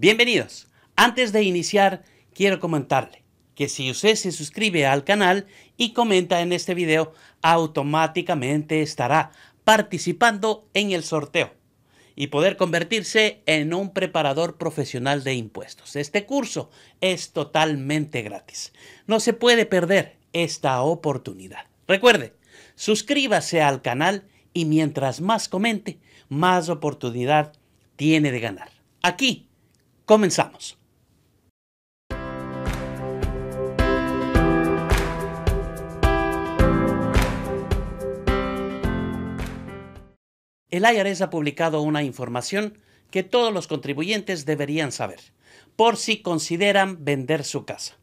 Bienvenidos. Antes de iniciar, quiero comentarle que si usted se suscribe al canal y comenta en este video, automáticamente estará participando en el sorteo y poder convertirse en un preparador profesional de impuestos. Este curso es totalmente gratis. No se puede perder esta oportunidad. Recuerde, suscríbase al canal y mientras más comente, más oportunidad tiene de ganar. Aquí Comenzamos. El IRS ha publicado una información que todos los contribuyentes deberían saber, por si consideran vender su casa.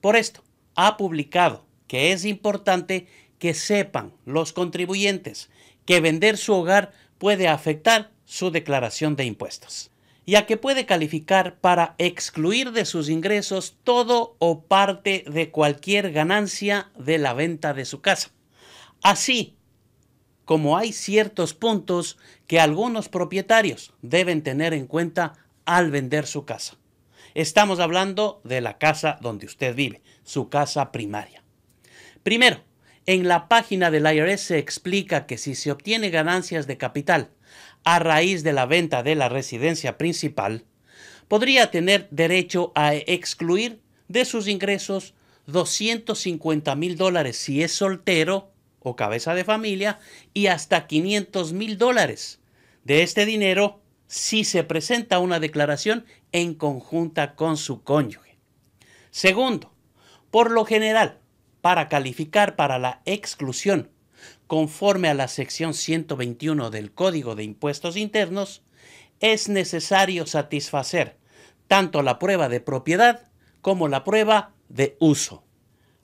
Por esto, ha publicado que es importante que sepan los contribuyentes que vender su hogar puede afectar su declaración de impuestos ya que puede calificar para excluir de sus ingresos todo o parte de cualquier ganancia de la venta de su casa. Así como hay ciertos puntos que algunos propietarios deben tener en cuenta al vender su casa. Estamos hablando de la casa donde usted vive, su casa primaria. Primero, en la página del IRS se explica que si se obtiene ganancias de capital a raíz de la venta de la residencia principal, podría tener derecho a excluir de sus ingresos 250 mil dólares si es soltero o cabeza de familia y hasta 500 mil dólares. De este dinero, si se presenta una declaración en conjunta con su cónyuge. Segundo, por lo general, para calificar para la exclusión conforme a la sección 121 del Código de Impuestos Internos, es necesario satisfacer tanto la prueba de propiedad como la prueba de uso.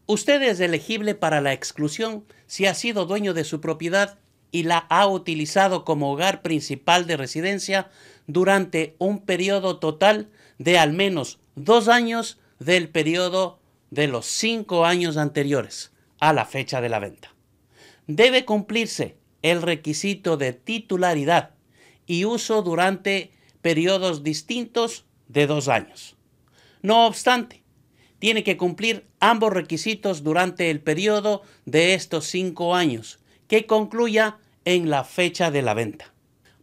Usted es elegible para la exclusión si ha sido dueño de su propiedad y la ha utilizado como hogar principal de residencia durante un periodo total de al menos dos años del periodo de los cinco años anteriores a la fecha de la venta debe cumplirse el requisito de titularidad y uso durante periodos distintos de dos años. No obstante, tiene que cumplir ambos requisitos durante el periodo de estos cinco años, que concluya en la fecha de la venta.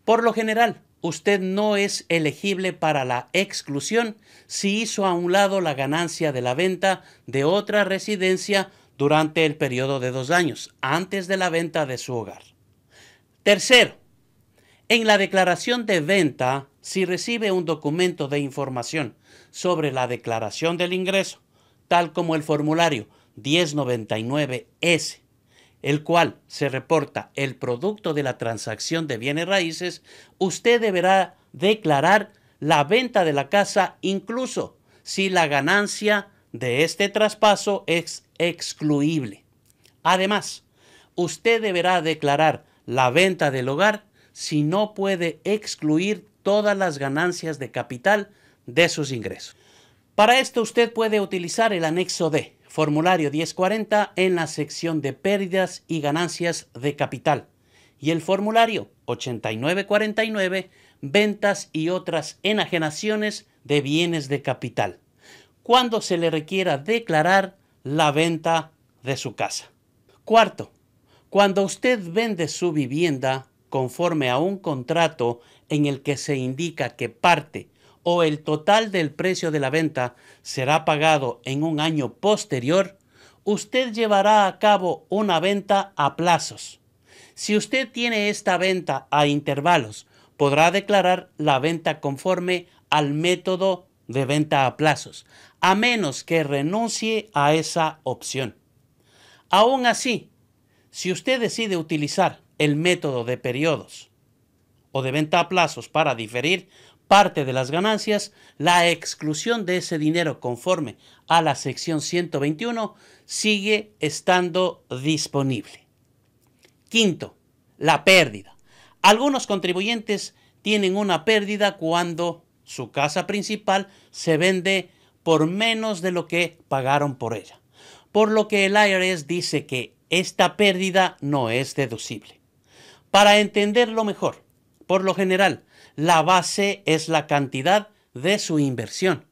Por lo general, usted no es elegible para la exclusión si hizo a un lado la ganancia de la venta de otra residencia durante el periodo de dos años, antes de la venta de su hogar. Tercero, en la declaración de venta, si recibe un documento de información sobre la declaración del ingreso, tal como el formulario 1099S, el cual se reporta el producto de la transacción de bienes raíces, usted deberá declarar la venta de la casa incluso si la ganancia de este traspaso es excluible. Además, usted deberá declarar la venta del hogar si no puede excluir todas las ganancias de capital de sus ingresos. Para esto usted puede utilizar el anexo D, formulario 1040 en la sección de pérdidas y ganancias de capital y el formulario 8949, ventas y otras enajenaciones de bienes de capital cuando se le requiera declarar la venta de su casa. Cuarto, cuando usted vende su vivienda conforme a un contrato en el que se indica que parte o el total del precio de la venta será pagado en un año posterior, usted llevará a cabo una venta a plazos. Si usted tiene esta venta a intervalos, podrá declarar la venta conforme al método de venta a plazos, a menos que renuncie a esa opción. Aún así, si usted decide utilizar el método de periodos o de venta a plazos para diferir parte de las ganancias, la exclusión de ese dinero conforme a la sección 121 sigue estando disponible. Quinto, la pérdida. Algunos contribuyentes tienen una pérdida cuando su casa principal se vende por menos de lo que pagaron por ella, por lo que el IRS dice que esta pérdida no es deducible. Para entenderlo mejor, por lo general, la base es la cantidad de su inversión.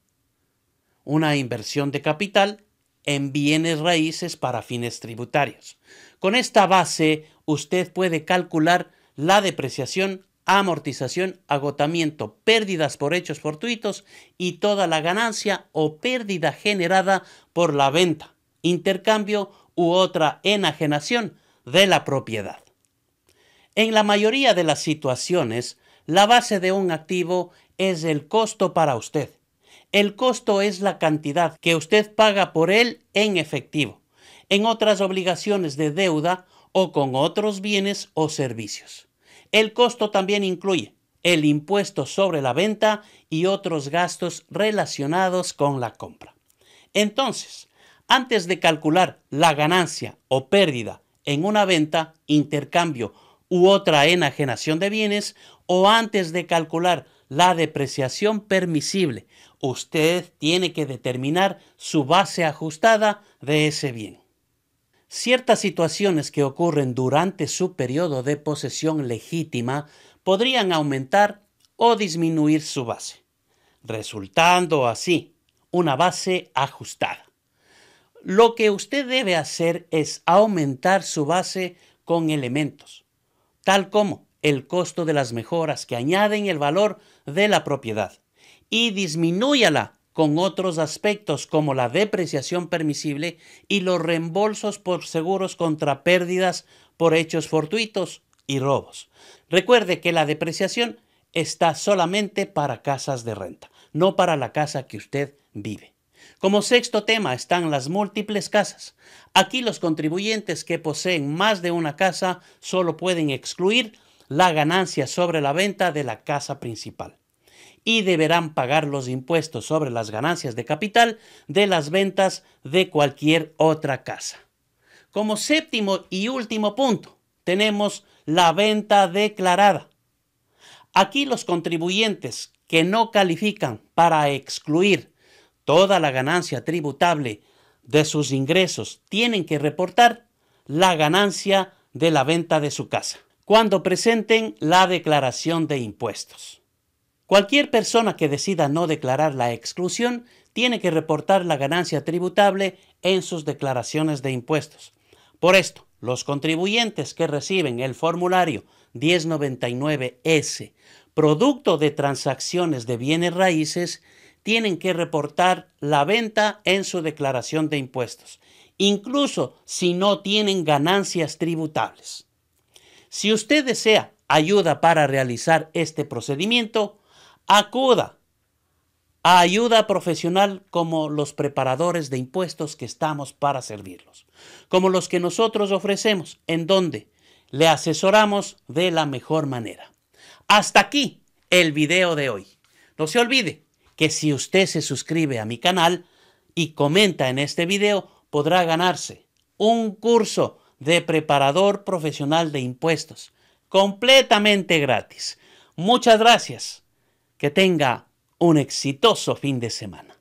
Una inversión de capital en bienes raíces para fines tributarios. Con esta base, usted puede calcular la depreciación amortización, agotamiento, pérdidas por hechos fortuitos y toda la ganancia o pérdida generada por la venta, intercambio u otra enajenación de la propiedad. En la mayoría de las situaciones, la base de un activo es el costo para usted. El costo es la cantidad que usted paga por él en efectivo, en otras obligaciones de deuda o con otros bienes o servicios. El costo también incluye el impuesto sobre la venta y otros gastos relacionados con la compra. Entonces, antes de calcular la ganancia o pérdida en una venta, intercambio u otra enajenación de bienes, o antes de calcular la depreciación permisible, usted tiene que determinar su base ajustada de ese bien. Ciertas situaciones que ocurren durante su periodo de posesión legítima podrían aumentar o disminuir su base, resultando así una base ajustada. Lo que usted debe hacer es aumentar su base con elementos, tal como el costo de las mejoras que añaden el valor de la propiedad, y disminúyala con otros aspectos como la depreciación permisible y los reembolsos por seguros contra pérdidas por hechos fortuitos y robos. Recuerde que la depreciación está solamente para casas de renta, no para la casa que usted vive. Como sexto tema están las múltiples casas. Aquí los contribuyentes que poseen más de una casa solo pueden excluir la ganancia sobre la venta de la casa principal y deberán pagar los impuestos sobre las ganancias de capital de las ventas de cualquier otra casa. Como séptimo y último punto, tenemos la venta declarada. Aquí los contribuyentes que no califican para excluir toda la ganancia tributable de sus ingresos tienen que reportar la ganancia de la venta de su casa cuando presenten la declaración de impuestos. Cualquier persona que decida no declarar la exclusión tiene que reportar la ganancia tributable en sus declaraciones de impuestos. Por esto, los contribuyentes que reciben el formulario 1099S, producto de transacciones de bienes raíces, tienen que reportar la venta en su declaración de impuestos, incluso si no tienen ganancias tributables. Si usted desea ayuda para realizar este procedimiento, acuda a ayuda profesional como los preparadores de impuestos que estamos para servirlos, como los que nosotros ofrecemos, en donde le asesoramos de la mejor manera. Hasta aquí el video de hoy. No se olvide que si usted se suscribe a mi canal y comenta en este video, podrá ganarse un curso de preparador profesional de impuestos completamente gratis. Muchas gracias. Que tenga un exitoso fin de semana.